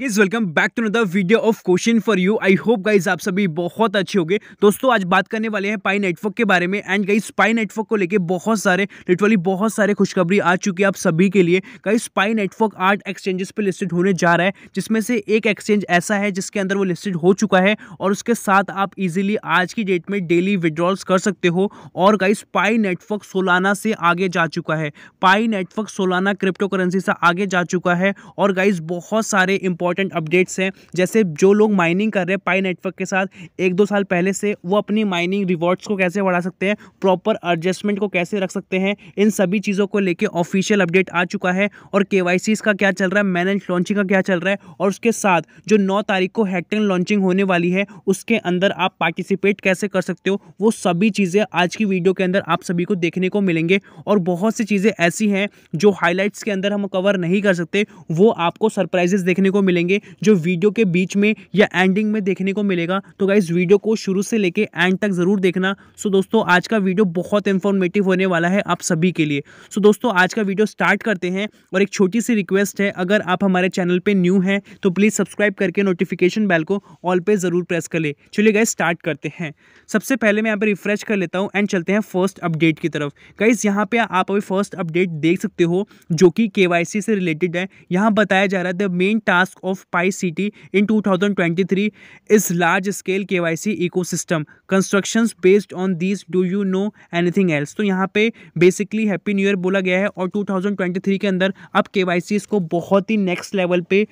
Guys welcome back to another video of question for you I hope guys आप सभी बहुत अच्छे होंगे दोस्तों आज बात करने वाले हैं पाई नेटवर्क के बारे में एंड गाइज पाई नेटवर्क को लेके बहुत सारे लिटरली बहुत सारे खुशखबरी आ चुकी है आप सभी के लिए गाइज पाई नेटवर्क आठ एक्सचेंजेस पे लिस्टेड होने जा रहा है जिसमें से एक एक्सचेंज ऐसा है जिसके अंदर वो लिस्टेड हो चुका है और उसके साथ आप इजिली आज की डेट में डेली विड्रॉल्स कर सकते हो और गाइज पाई नेटवर्क सोलाना से आगे जा चुका है Pi network Solana crypto currency से आगे जा चुका है और गाइज बहुत सारे इंपॉर्टेंट अपडेट्स हैं जैसे जो लोग माइनिंग कर रहे हैं पाई नेटवर्क के साथ एक दो साल पहले से वो अपनी माइनिंग रिवॉर्ड्स को कैसे बढ़ा सकते हैं प्रॉपर एडजस्टमेंट को कैसे रख सकते हैं इन सभी चीज़ों को लेकर ऑफिशियल अपडेट आ चुका है और के का क्या चल रहा है मैनेज लॉन्चिंग का क्या चल रहा है और उसके साथ जो नौ तारीख को हैक्टन लॉन्चिंग होने वाली है उसके अंदर आप पार्टिसिपेट कैसे कर सकते हो वो सभी चीज़ें आज की वीडियो के अंदर आप सभी को देखने को मिलेंगे और बहुत सी चीज़ें ऐसी हैं जो हाईलाइट्स के अंदर हम कवर नहीं कर सकते वो आपको सरप्राइजेस देखने को मिले मिलेंगे जो वीडियो के बीच में या एंडिंग में देखने को मिलेगा तो गाइज वीडियो को शुरू से लेके एंड तक ज़रूर देखना सो दोस्तों आज का वीडियो बहुत इंफॉर्मेटिव होने वाला है आप सभी के लिए सो दोस्तों आज का वीडियो स्टार्ट करते हैं और एक छोटी सी रिक्वेस्ट है अगर आप हमारे चैनल पर न्यू हैं तो प्लीज़ सब्सक्राइब करके नोटिफिकेशन बेल को ऑल पे ज़रूर प्रेस कर ले चलिए गाइज स्टार्ट करते हैं सबसे पहले मैं यहाँ पर रिफ्रेश कर लेता हूँ एंड चलते हैं फर्स्ट अपडेट की तरफ गाइज यहाँ पे आप अभी फर्स्ट अपडेट देख सकते हो जो कि के से रिलेटेड है यहाँ बताया जा रहा है the main task of Pi city in 2023 is large-scale KYC ecosystem construction based on this do you know anything else तो यहाँ पे बेसिकली हैप्पी न्यू ईयर बोला गया है और 2023 के अंदर अब के इसको बहुत ही नेक्स्ट लेवल पे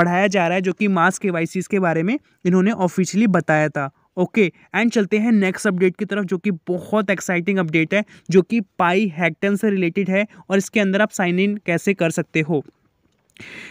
बढ़ाया जा रहा है जो कि मास के के बारे में इन्होंने ऑफिशियली बताया था ओके okay, एंड चलते हैं नेक्स्ट अपडेट की तरफ जो कि बहुत एक्साइटिंग अपडेट है जो कि पाई हैक्टन से रिलेटेड है और इसके अंदर आप साइन इन कैसे कर सकते हो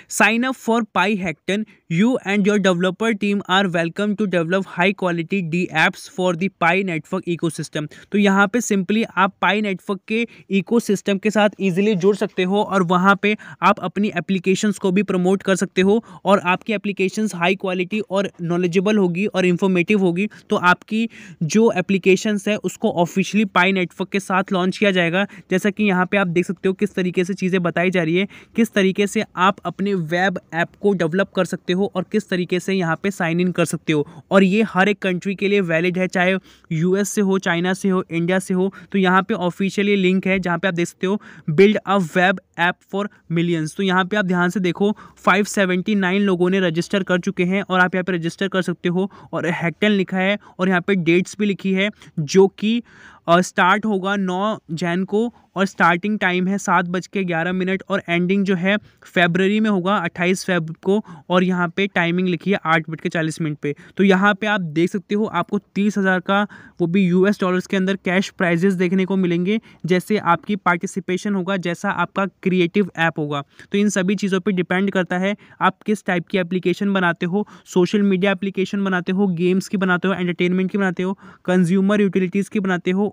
sign up for Pi hackathon you and your developer team are welcome to develop high quality D apps for the Pi network ecosystem तो यहाँ पर सिंपली आप पाई नेटवर्क के इको सिस्टम के साथ ईजिली जुड़ सकते हो और वहाँ पर आप अपनी एप्लीकेशंस को भी प्रमोट कर सकते हो और आपकी एप्लीकेशंस हाई क्वालिटी और नॉलेजेबल होगी और इन्फॉर्मेटिव होगी तो आपकी जो एप्लीकेशंस है उसको ऑफिशियली पाई नेटवर्क के साथ लॉन्च किया जाएगा जैसा कि यहाँ पर आप देख सकते हो किस तरीके से चीज़ें बताई जा रही है किस तरीके से आप आप अपने वेब ऐप को डेवलप कर सकते हो और किस तरीके से यहाँ पे साइन इन कर सकते हो और ये हर एक कंट्री के लिए वैलिड है चाहे यूएस से हो चाइना से हो इंडिया से हो तो यहाँ पे ऑफिशियली लिंक है जहाँ पे आप देख सकते हो build a web app for millions तो यहाँ पे आप ध्यान से देखो 579 लोगों ने रजिस्टर कर चुके हैं और आप यहाँ पे रजिस्टर कर सकते हो और हैक्टन लिखा है और यहाँ पे डेट्स भी लिखी है जो कि और स्टार्ट होगा नौ जैन को और स्टार्टिंग टाइम है सात बज के ग्यारह मिनट और एंडिंग जो है फेबररी में होगा अट्ठाईस फेब को और यहाँ पे टाइमिंग लिखी है आठ बज के चालीस मिनट पे तो यहाँ पे आप देख सकते हो आपको तीस हज़ार का वो भी यूएस डॉलर्स के अंदर कैश प्राइजेस देखने को मिलेंगे जैसे आपकी पार्टिसिपेशन होगा जैसा आपका क्रिएटिव ऐप होगा तो इन सभी चीज़ों पर डिपेंड करता है आप किस टाइप की एप्लीकेशन बनाते हो सोशल मीडिया एप्लीकेशन बनाते हो गेम्स की बनाते हो एंटरटेनमेंट की बनाते हो कंज्यूमर यूटिलिटीज़ की बनाते हो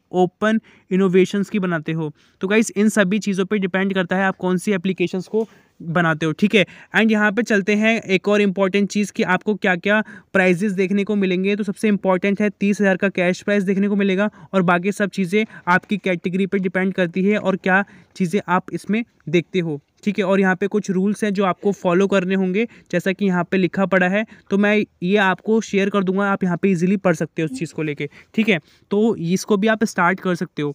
ओपन इनोवेशंस की बनाते हो तो गाइस इन सभी चीज़ों पे डिपेंड करता है आप कौन सी एप्लीकेशंस को बनाते हो ठीक है एंड यहाँ पे चलते हैं एक और इम्पॉर्टेंट चीज़ कि आपको क्या क्या प्राइजेस देखने को मिलेंगे तो सबसे इम्पॉर्टेंट है तीस हज़ार का कैश प्राइस देखने को मिलेगा और बाकी सब चीज़ें आपकी कैटेगरी पे डिपेंड करती है और क्या चीज़ें आप इसमें देखते हो ठीक है और यहाँ पे कुछ रूल्स हैं जो आपको फॉलो करने होंगे जैसा कि यहाँ पे लिखा पड़ा है तो मैं ये आपको शेयर कर दूंगा आप यहाँ पे इजीली पढ़ सकते हो उस चीज़ को लेके ठीक है तो इसको भी आप स्टार्ट स्टार्ट कर सकते हो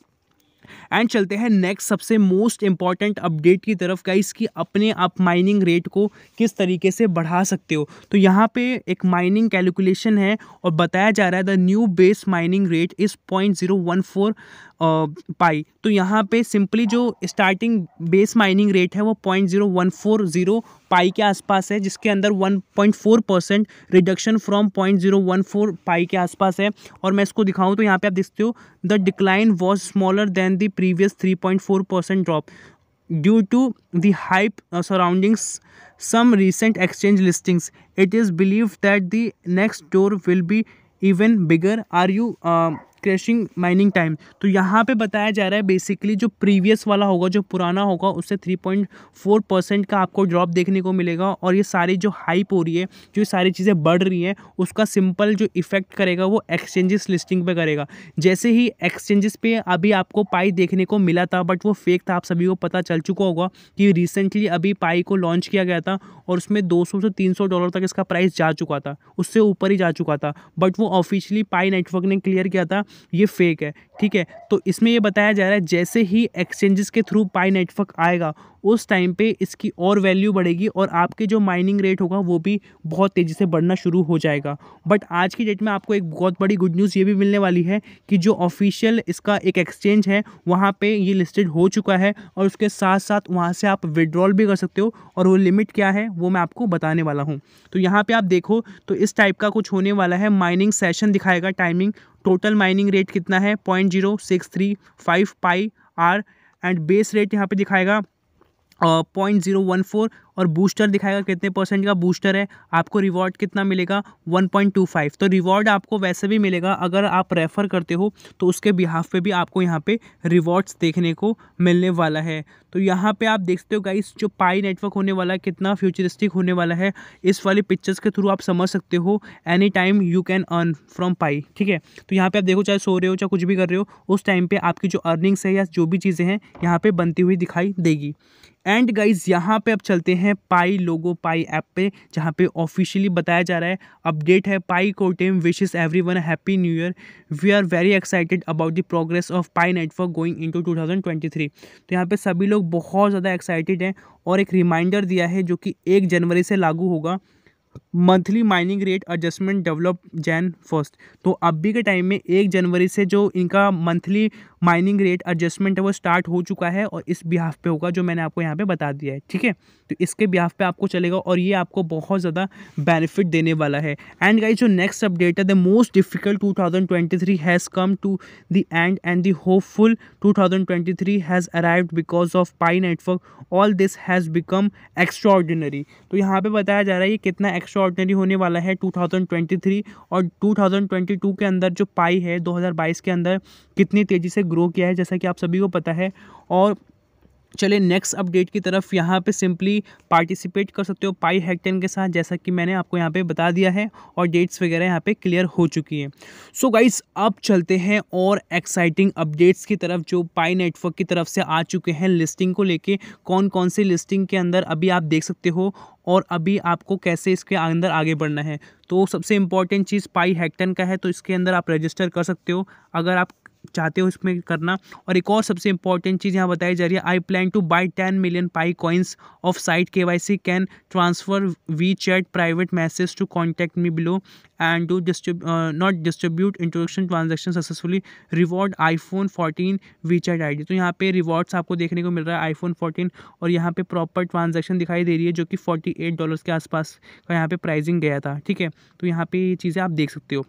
एंड चलते हैं नेक्स्ट सबसे मोस्ट इंपॉर्टेंट अपडेट की तरफ का इसकी अपने आप माइनिंग रेट को किस तरीके से बढ़ा सकते हो तो यहाँ पे एक माइनिंग कैलकुलेशन है और बताया जा रहा है the new base mining rate is point zero one four Pi तो यहाँ पे सिंपली जो स्टार्टिंग बेस माइनिंग रेट है वो point zero one four zero Pi के आसपास है जिसके अंदर one point four percent reduction from point zero one four Pi के आसपास है और मैं इसको दिखाऊं तो यहाँ पे आप देखते हो the decline was smaller than the previous three point four percent drop due to the hype surroundings some recent exchange listings it is believe that the next door will be even bigger are you crashing mining time तो यहाँ पे बताया जा रहा है basically जो previous वाला होगा जो पुराना होगा उससे थ्री पॉइंट फोर परसेंट का आपको ड्रॉप देखने को मिलेगा और ये सारी जो हाइप हो रही है जो सारी चीज़ें बढ़ रही हैं उसका सिंपल जो इफेक्ट करेगा वो एक्सचेंजेस लिस्टिंग पे करेगा जैसे ही एक्सचेंजेस पे अभी आपको पाई देखने को मिला था बट वो फेक था आप सभी को पता चल चुका होगा कि रिसेंटली अभी पाई को लॉन्च किया गया था और उसमें दो से तीन डॉलर तक इसका प्राइस जा चुका था उससे ऊपर ही जा चुका था बट वो ऑफिशियली पाई नेटवर्क ने क्लियर किया था ये फेक है ठीक है तो इसमें ये बताया जा रहा है जैसे ही एक्सचेंजेस के थ्रू पाई नेटवर्क आएगा उस टाइम पे इसकी और वैल्यू बढ़ेगी और आपके जो माइनिंग रेट होगा वो भी बहुत तेज़ी से बढ़ना शुरू हो जाएगा बट आज की डेट में आपको एक बहुत बड़ी गुड न्यूज़ ये भी मिलने वाली है कि जो ऑफिशियल इसका एक एक्सचेंज है वहाँ पर ये लिस्टेड हो चुका है और उसके साथ साथ वहाँ से आप विड्रॉल भी कर सकते हो और वो लिमिट क्या है वो मैं आपको बताने वाला हूँ तो यहाँ पर आप देखो तो इस टाइप का कुछ होने वाला है माइनिंग सेशन दिखाएगा टाइमिंग टोटल माइनिंग रेट कितना है point zero six three five Pi R and base rate यहाँ पे दिखाएगा पॉइंट जीरो वन फोर और बूस्टर दिखाएगा कितने परसेंट का बूस्टर है आपको रिवॉर्ड कितना मिलेगा 1.25 तो रिवॉर्ड आपको वैसे भी मिलेगा अगर आप रेफ़र करते हो तो उसके बिहाफ पे भी आपको यहाँ पे रिवॉर्ड्स देखने को मिलने वाला है तो यहाँ पे आप देखते हो गाइस जो पाई नेटवर्क होने वाला है कितना फ्यूचरिस्टिक होने वाला है इस वाले पिक्चर्स के थ्रू आप समझ सकते हो any time you can earn from Pi ठीक है तो यहाँ पे आप देखो चाहे सो रहे हो चाहे कुछ भी कर रहे हो उस टाइम पे आपकी जो अर्निंग्स है या जो भी चीज़ें हैं यहाँ पे बनती हुई दिखाई देगी एंड गाइज यहाँ पे अब चलते हैं हैं पाई लोगो पाई ऐप पे जहाँ पे ऑफिशियली बताया जा रहा है अपडेट है पाई कोटेम team wishes everyone happy new year we are very excited about the progress of Pi network going into 2023 तो यहाँ पर सभी लोग बहुत ज़्यादा एक्साइटेड हैं और एक रिमाइंडर दिया है जो कि एक जनवरी से लागू होगा monthly mining rate adjustment develop Jan first तो अभी के टाइम में एक जनवरी से जो इनका मंथली माइनिंग रेट एडजस्टमेंट है वो स्टार्ट हो चुका है और इस बिहाफ पे होगा जो मैंने आपको यहाँ पे बता दिया है ठीक है तो इसके बिहाफ पे आपको चलेगा और ये आपको बहुत ज़्यादा बेनिफिट देने वाला है एंड गाइज जो नेक्स्ट अपडेट है the most difficult three has come to the end and the hopeful three has arrived because of Pi network all this has become extra तो यहाँ पर बताया जा रहा है ये कितना एक्स्ट्रा ऑर्डनरी होने वाला है 2023 और 2022 के अंदर जो पाई है 2022 के अंदर कितनी तेज़ी से ग्रो किया है जैसा कि आप सभी को पता है और चले नेक्स्ट अपडेट की तरफ यहाँ पे सिंपली पार्टिसिपेट कर सकते हो पाई हैक्टेन के साथ जैसा कि मैंने आपको यहाँ पे बता दिया है और डेट्स वगैरह यहाँ पे क्लियर हो चुकी है सो so गाइस अब चलते हैं और एक्साइटिंग अपडेट्स की तरफ जो पाई नेटवर्क की तरफ से आ चुके हैं लिस्टिंग को लेके कौन कौन सी लिस्टिंग के अंदर अभी आप देख सकते हो और अभी आपको कैसे इसके अंदर आगे बढ़ना है तो सबसे इम्पॉर्टेंट चीज़ पाई हैक्टन का है तो इसके अंदर आप रजिस्टर कर सकते हो अगर आप चाहते हो इसमें करना और एक और सबसे इंपॉर्टेंट चीज़ यहाँ बताई जा रही है I plan to buy ten million Pi coins off site K Y C can transfer WeChat private message to contact me below and to not distribute introduction transaction successfully reward iPhone fourteen WeChat I तो यहाँ पे rewards आपको देखने को मिल रहा है iPhone fourteen और यहाँ पे प्रॉपर ट्रांजेक्शन दिखाई दे रही है जो कि फोर्टी एट डॉलर के आसपास का यहाँ पे प्राइजिंग गया था ठीक है तो यहाँ पे ये चीज़ें आप देख सकते हो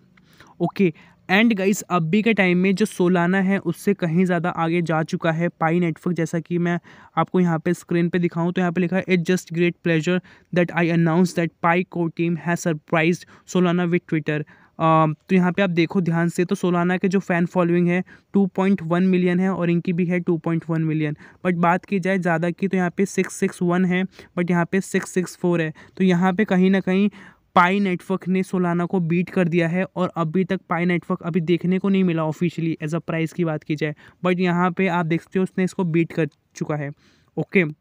ओके okay, एंड गाइस अभी के टाइम में जो सोलाना है उससे कहीं ज़्यादा आगे जा चुका है पाई नेटवर्क जैसा कि मैं आपको यहाँ पे स्क्रीन पे दिखाऊं तो यहाँ पे लिखा है it just great pleasure that I announce that Pi core team है सरप्राइज सोलाना विथ ट्विटर तो यहाँ पे आप देखो ध्यान से तो सोलाना के जो फ़ैन फॉलोइंग है 2.1 मिलियन है और इनकी भी है 2.1 मिलियन बट बात की जाए ज़्यादा की तो यहाँ पे 661 है बट यहाँ पे 664 है तो यहाँ पे कहीं ना कहीं पाई नेटवर्क ने सोलाना को बीट कर दिया है और अभी तक पाई नेटवर्क अभी देखने को नहीं मिला ऑफिशियली एज अ प्राइस की बात की जाए बट यहाँ पे आप देखते हो उसने इसको बीट कर चुका है ओके okay.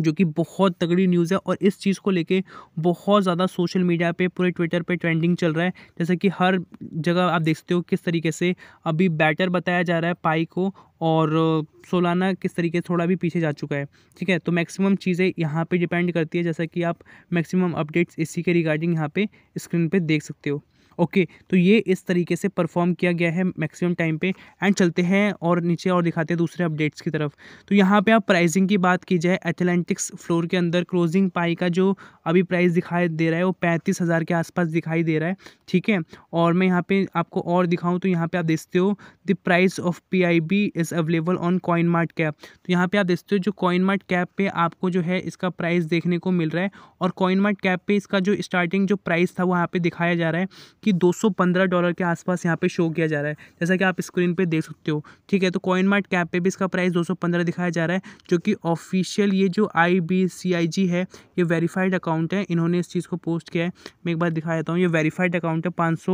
जो कि बहुत तगड़ी न्यूज़ है और इस चीज़ को लेके बहुत ज़्यादा सोशल मीडिया पे पूरे ट्विटर पे ट्रेंडिंग चल रहा है जैसे कि हर जगह आप देखते हो किस तरीके से अभी बैटर बताया जा रहा है पाई को और सोलाना किस तरीके से थोड़ा भी पीछे जा चुका है ठीक है तो मैक्सिमम चीज़ें यहाँ पे डिपेंड करती है जैसा कि आप मैक्सिमम अपडेट्स इसी के रिगार्डिंग यहाँ पे स्क्रीन पे देख सकते हो ओके तो ये इस तरीके से परफॉर्म किया गया है मैक्सिमम टाइम पे एंड चलते हैं और नीचे और दिखाते हैं दूसरे अपडेट्स की तरफ तो यहाँ पे आप प्राइसिंग की बात की जाए एथलेटिक्स फ्लोर के अंदर क्लोजिंग पाई का जो अभी प्राइस दिखाई दे रहा है वो पैंतीस हज़ार के आसपास दिखाई दे रहा है ठीक है और मैं यहाँ पे आपको और दिखाऊँ तो यहाँ पे आप देखते हो the price of P I B is available on CoinMarketCap तो यहाँ पे आप देखते हो जो कॉइन मार्ट कैप पे आपको जो है इसका प्राइस देखने को मिल रहा है और कॉइन मार्ट कैप पर इसका जो स्टार्टिंग जो प्राइस था वो यहाँ पर दिखाया जा रहा है कि दो डॉलर के आसपास यहाँ पर शो किया जा रहा है जैसा कि आप स्क्रीन पर देख सकते हो ठीक है तो कॉइन मार्ट कैप पर भी इसका प्राइस दो दिखाया जा रहा है जो कि ऑफिशियल ये जो आई है ये वेरीफाइड अकाउंट अकाउंट है इन्होंने इस चीज़ को पोस्ट किया है मैं एक बार दिखा देता हूँ ये वेरीफाइड अकाउंट है पाँच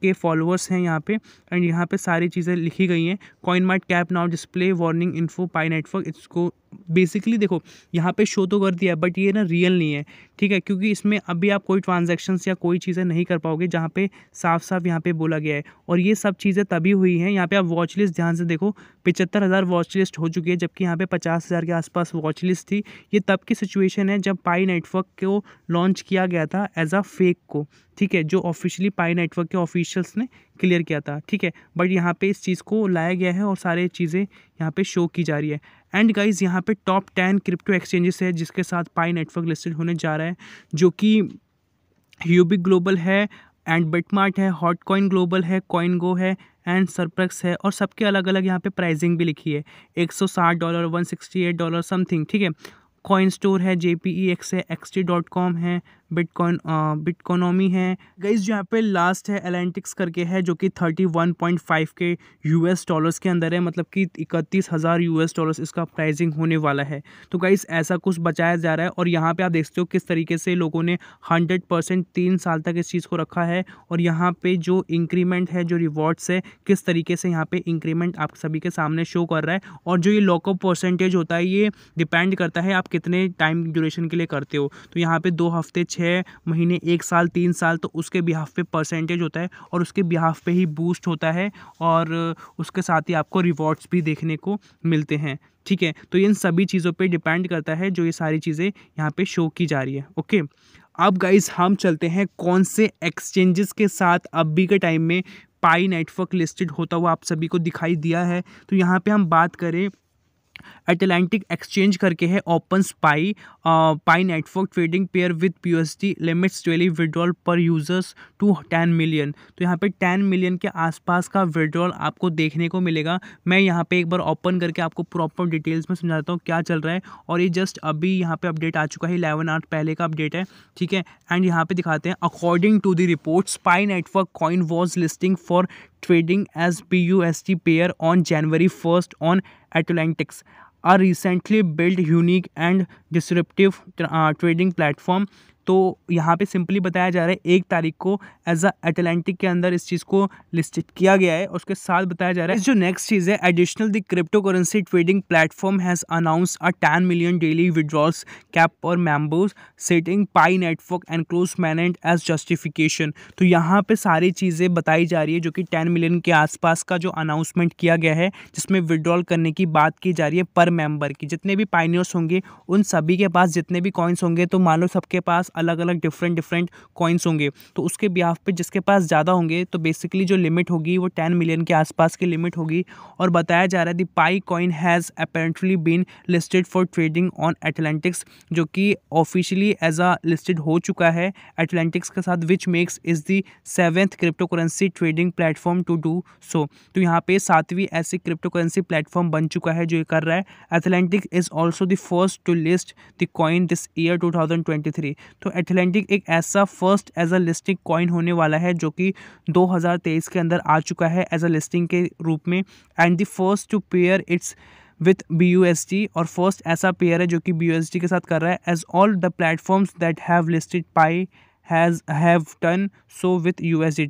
के फॉलोअर्स हैं यहाँ पे एंड यहाँ पे सारी चीज़ें लिखी गई हैं CoinMarketCap now display warning info Pi network इसको बेसिकली देखो यहाँ पे शो तो कर दिया है बट ये ना रियल नहीं है ठीक है क्योंकि इसमें अभी आप कोई ट्रांजेक्शन्स या कोई चीज़ें नहीं कर पाओगे जहाँ पे साफ साफ यहाँ पे बोला गया है और ये सब चीज़ें तभी हुई हैं यहाँ पे आप वॉच लिस्ट ध्यान से देखो पिचहत्तर हज़ार वॉच लिस्ट हो चुकी है जबकि यहाँ पे पचास हज़ार के आसपास वॉच लिस्ट थी ये तब की सिचुएशन है जब पाई नेटवर्क को लॉन्च किया गया था एज अ फेक को ठीक है जो ऑफिशियली पाई नेटवर्क के ऑफिशियल्स ने क्लियर किया था ठीक है बट यहाँ पे इस चीज़ को लाया गया है और सारे चीज़ें यहाँ पे शो की जा रही है एंड गाइज यहाँ पे टॉप टेन क्रिप्टो एक्सचेंजेस है जिसके साथ पाई नेटवर्क लिस्टेड होने जा रहा है जो कि यूबिक ग्लोबल है एंड बिटमार्ट है हॉट कॉइन ग्लोबल है कॉइन गो है एंड सरप्रक्स है और सबके अलग अलग यहाँ पे प्राइजिंग भी लिखी है साठ डॉलर एट डॉलर समथिंग ठीक है कॉइन स्टोर है जे पी ई एक्स है एक्स टी डॉट कॉम है बिटकॉइन बिटकोनॉमी है गाइज जो यहाँ पे लास्ट है एलेंटिक्स करके है जो कि थर्टी वन पॉइंट फाइव के यूएस डॉलर्स के अंदर है मतलब कि इकतीस हज़ार एस डॉलर्स इसका प्राइजिंग होने वाला है तो गाइज ऐसा कुछ बचाया जा रहा है और यहाँ पे आप देखते हो किस तरीके से लोगों ने हंड्रेड परसेंट तीन साल तक इस चीज़ को रखा है और यहाँ पर जो इंक्रीमेंट है जो रिवॉर्ड्स है किस तरीके से यहाँ पर इंक्रीमेंट आप सभी के सामने शो कर रहा है और जो ये लॉकअप परसेंटेज होता है ये डिपेंड करता है आप कितने टाइम ड्यूरेशन के लिए करते हो तो यहाँ पे दो हफ्ते छः छः महीने एक साल तीन साल तो उसके बिहाफ पे परसेंटेज होता है और उसके बिहाफ पे ही बूस्ट होता है और उसके साथ ही आपको रिवॉर्ड्स भी देखने को मिलते हैं ठीक है तो इन सभी चीज़ों पे डिपेंड करता है जो ये सारी चीज़ें यहाँ पे शो की जा रही है ओके अब गाइज हम चलते हैं कौन से एक्सचेंजेस के साथ अभी के टाइम में पाई नेटवर्क लिस्टेड होता हुआ आप सभी को दिखाई दिया है तो यहाँ पर हम बात करें अटलांटिक एक्सचेंज करके है open spy Pi network trading pair with P limits daily withdrawal per users to ten million तो यहाँ पे टेन मिलियन के आसपास का विड्रॉल आपको देखने को मिलेगा मैं यहाँ पे एक बार ओपन करके आपको प्रॉपर डिटेल्स में समझाता हूँ क्या चल रहा है और ये जस्ट अभी यहाँ पे अपडेट आ चुका है इलेवन आवर पहले का अपडेट है ठीक है एंड यहाँ पे दिखाते हैं according to the report spy network coin was listing for trading as P U S T pair on January first on Atlantics a recently built unique and disruptive uh, trading platform तो यहाँ पे simply बताया जा रहा है एक तारीख को एज अ अटलांटिक के अंदर इस चीज़ को लिस्टेड किया गया है उसके साथ बताया जा रहा है जो नेक्स्ट चीज़ है additional the crypto currency trading platform has announce a ten million daily withdrawals cap और members setting Pi network and close manage as justification तो यहाँ पर सारी चीज़ें बताई जा रही है जो कि टेन मिलियन के आसपास का जो अनाउंसमेंट किया गया है जिसमें विड्रॉल करने की बात की जा रही है पर मेम्बर की जितने भी पाइनियर्स होंगे उन सभी के पास जितने भी कॉइन्स होंगे तो मान लो सबके पास अलग अलग डिफरेंट डिफरेंट कॉइन्स होंगे तो उसके बिहाफ पे जिसके पास ज़्यादा होंगे तो बेसिकली जो लिमिट होगी वो टेन मिलियन के आसपास की लिमिट होगी और बताया जा रहा है the Pi coin has apparently been listed for trading on Atlantics जो कि ऑफिशियली एज आ लिस्टेड हो चुका है एटलांटिक्स के साथ which makes is the seventh crypto currency trading platform to do so तो यहाँ पे सातवीं ऐसी क्रिप्टो करेंसी प्लेटफॉर्म बन चुका है जो ये कर रहा है Atlantic is also the first to list the coin this year 2023 तो एथलेंटिक एक ऐसा first as a listing coin होने वाला है जो कि 2023 के अंदर आ चुका है एज अ लिस्टिंग के रूप में and the first to pair its with B और फर्स्ट ऐसा पेयर है जो कि बी के साथ कर रहा है as all the platforms that have listed Pi has have ton so with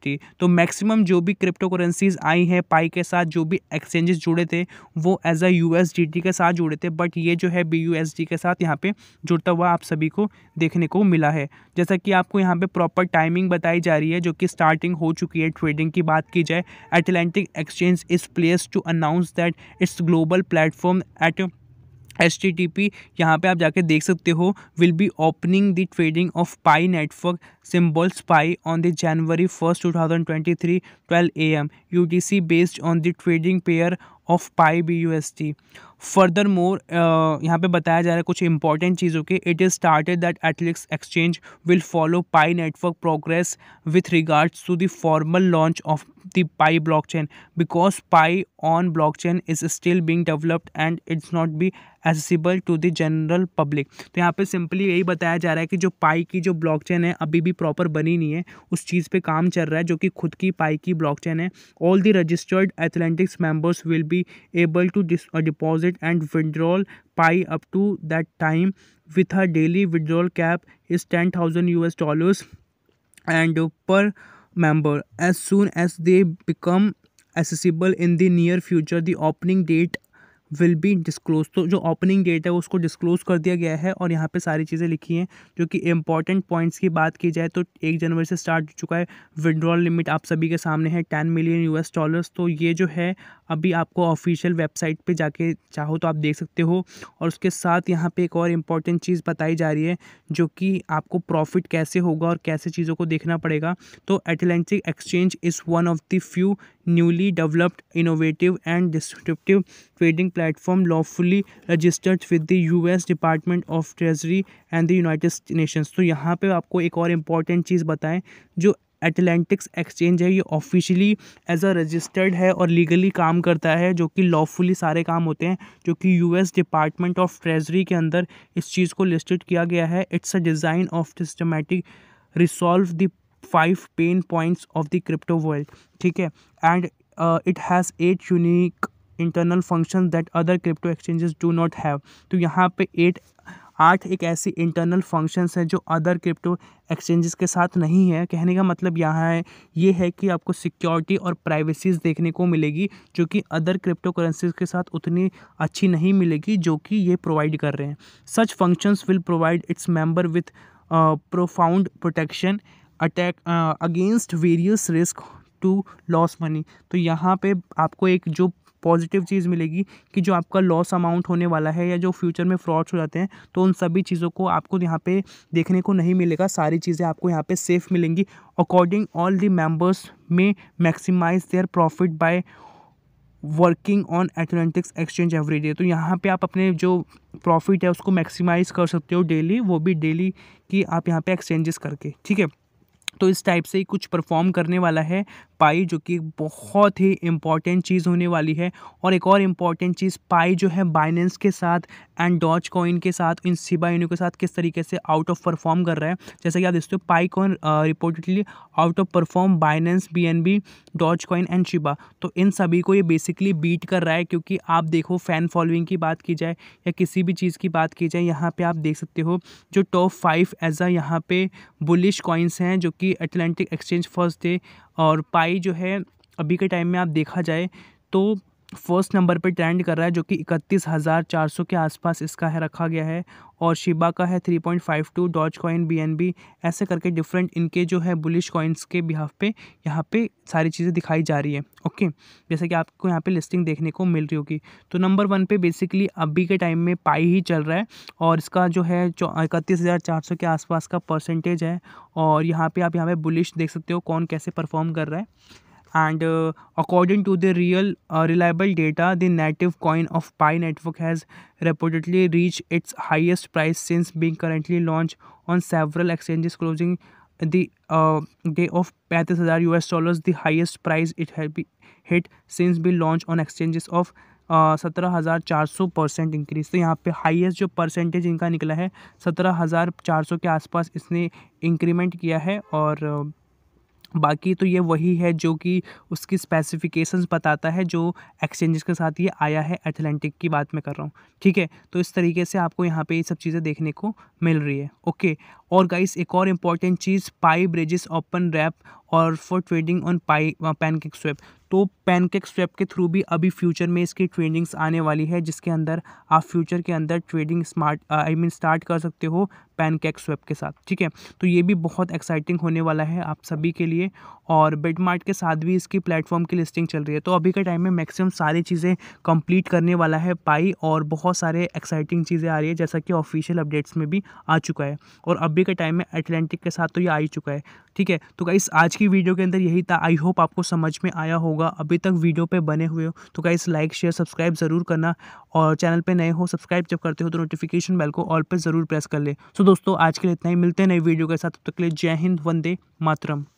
T तो मैक्सिमम जो भी क्रिप्टो करेंसीज आई हैं पाई के साथ जो भी एक्सचेंजेस जुड़े थे वो as a U S D T के साथ जुड़े थे बट ये जो है बी यू एस डी के साथ यहाँ पे जुड़ता हुआ आप सभी को देखने को मिला है जैसा कि आपको यहाँ पे प्रॉपर टाइमिंग बताई जा रही है जो कि स्टार्टिंग हो चुकी है ट्रेडिंग की बात की जाए Atlantic exchange is pleased to announce that it's global platform at H T T P यहाँ पर आप जाके देख सकते हो will be opening the trading of Pi network symbols Pi on the January first two thousand twenty three twelve A M U T C based on the trading pair of Pi B U S T furthermore यहाँ पे बताया जा रहा है कुछ important चीज़ों के it is started that एथलिक्स exchange will follow Pi network progress with regards to the formal launch of the Pi blockchain because Pi own blockchain is still being developed and it's not be accessible to the general public तो यहाँ पे simply यही बताया जा रहा है कि जो पाई की जो ब्लॉकचेन है अभी भी प्रॉपर बनी नहीं है उस चीज़ पे काम चल रहा है जो कि खुद की पाई की ब्लॉकचेन है all the registered Atlantic members will be able to deposit and withdrawal Pi up to that time with a daily withdrawal cap is ten thousand U S dollars and per member as soon as they become accessible in the near future the opening date will be disclose तो जो opening date है उसको disclose कर दिया गया है और यहाँ पे सारी चीज़ें लिखी हैं जो कि इंपॉर्टेंट पॉइंट्स की बात की जाए तो एक जनवरी से स्टार्ट हो चुका है विड्रॉल लिमिट आप सभी के सामने है टेन मिलियन यूएस डॉलर्स तो ये जो है अभी आपको ऑफिशियल वेबसाइट पे जाके चाहो तो आप देख सकते हो और उसके साथ यहाँ पे एक और इम्पॉर्टेंट चीज़ बताई जा रही है जो कि आपको प्रॉफिट कैसे होगा और कैसे चीज़ों को देखना पड़ेगा तो Atlantic exchange is one of the few newly developed innovative and disruptive trading platform lawfully registered with the US department of treasury and the United Nations तो यहाँ पर आपको एक और इम्पॉर्टेंट चीज़ बताएं जो एटलांटिक्स एक्सचेंज है ये ऑफिशियली एज अ रजिस्टर्ड है और लीगली काम करता है जो कि लॉफुली सारे काम होते हैं जो कि यूएस डिपार्टमेंट ऑफ ट्रेजरी के अंदर इस चीज़ को लिस्टेड किया गया है it's a design of systematic resolve the five pain points of the crypto world ठीक है and it has eight unique internal function that other crypto exchanges do not have तो यहाँ पे एट आठ एक ऐसी इंटरनल फंक्शंस हैं जो अदर क्रिप्टो एक्सचेंजेस के साथ नहीं है कहने का मतलब यहाँ है ये है कि आपको सिक्योरिटी और प्राइवेसीज देखने को मिलेगी जो कि अदर क्रिप्टो करेंसीज के साथ उतनी अच्छी नहीं मिलेगी जो कि ये प्रोवाइड कर रहे हैं such functions will provide its member with profound protection attack against various risk to loss money तो यहाँ पे आपको एक जो पॉजिटिव चीज़ मिलेगी कि जो आपका लॉस अमाउंट होने वाला है या जो फ्यूचर में फ्रॉड्स हो जाते हैं तो उन सभी चीज़ों को आपको यहाँ पे देखने को नहीं मिलेगा सारी चीज़ें आपको यहाँ पे सेफ मिलेंगी according all the members may maximize their profit by working on Atlantic exchange every day तो यहाँ पे आप अपने जो प्रॉफिट है उसको मैक्सिमाइज कर सकते हो डेली वो भी डेली कि आप यहाँ पे एक्सचेंजेस करके ठीक है तो इस टाइप से ही कुछ परफॉर्म करने वाला है पाई जो कि बहुत ही इम्पॉर्टेंट चीज़ होने वाली है और एक और इम्पॉर्टेंट चीज़ पाई जो है बाइनेंस के साथ एंड डॉच कॉइन के साथ इन सिबा यूनियो के साथ किस तरीके से आउट ऑफ परफॉर्म कर रहा है जैसे कि आप देखते हो Pi coin reportedly out of perform Binance B N B Dogecoin and Shiba तो इन सभी को ये बेसिकली बीट कर रहा है क्योंकि आप देखो फ़ैन फॉलोइंग की बात की जाए या किसी भी चीज़ की बात की जाए यहाँ पे आप देख सकते हो जो टॉप फाइव एज अ यहाँ पे बुलिश कॉइन्स हैं जो कि अटलांटिक एक्सचेंज फर्स्ट डे और पाई जो है अभी के टाइम में आप देखा जाए तो फर्स्ट नंबर पे ट्रेंड कर रहा है जो कि इकतीस हज़ार चार सौ के आसपास इसका है रखा गया है और शिबा का है three point five to Dogecoin B N B ऐसे करके डिफरेंट इनके जो है बुलिश कॉइन्स के बिहाफ पे यहाँ पे सारी चीज़ें दिखाई जा रही है ओके जैसे कि आपको यहाँ पे लिस्टिंग देखने को मिल रही होगी तो नंबर वन पे बेसिकली अभी के टाइम में पाई ही चल रहा है और इसका जो है इकतीस हज़ार चार सौ के आसपास का परसेंटेज है और यहाँ पर आप यहाँ पर बुलिश देख सकते हो कौन कैसे परफॉर्म कर रहा है and uh, according to the real uh, reliable data the native coin of pi network has reportedly reached its highest price since being currently launched on several exchanges closing the uh, day of 35000 us dollars the highest price it has been hit since be launched on exchanges of सत्रह हज़ार चार सौ percent increase तो यहाँ पे highest जो percentage इनका निकला है सत्रह हज़ार चार सौ के आसपास इसने इंक्रीमेंट किया है और uh, बाकी तो ये वही है जो कि उसकी स्पेसिफिकेशंस बताता है जो एक्सचेंजेस के साथ ये आया है एथलेंटिक की बात मैं कर रहा हूँ ठीक है तो इस तरीके से आपको यहाँ पे ये सब चीज़ें देखने को मिल रही है ओके और गाइस एक और इम्पॉर्टेंट चीज़ पाई ब्रिजेस ओपन रैप और for trading on Pi PancakeSwap तो पैनकेक स्वैप के थ्रू भी अभी फ्यूचर में इसकी ट्रेडिंग्स आने वाली है जिसके अंदर आप फ्यूचर के अंदर trading smart I mean start कर सकते हो पैनकेक स्वैप के साथ ठीक है तो ये भी बहुत एक्साइटिंग होने वाला है आप सभी के लिए और बेडमार्ट के साथ भी इसकी प्लेटफॉर्म की लिस्टिंग चल रही है तो अभी के टाइम में मैक्सिमम सारी चीज़ें कंप्लीट करने वाला है पाई और बहुत सारे एक्साइटिंग चीज़ें आ रही है जैसा कि ऑफिशियल अपडेट्स में भी आ चुका है और अभी के टाइम में अटलांटिक के साथ तो ये आ ही चुका है ठीक है तो इस आज की की वीडियो के अंदर यही था आई होप आपको समझ में आया होगा अभी तक वीडियो पे बने हुए हो तो गाइस लाइक शेयर सब्सक्राइब ज़रूर करना और चैनल पे नए हो सब्सक्राइब जब करते हो तो नोटिफिकेशन बेल को ऑल पे ज़रूर प्रेस कर ले सो दोस्तों आज के लिए इतना ही मिलते हैं नई वीडियो के साथ तब तक के लिए जय हिंद वंदे मातरम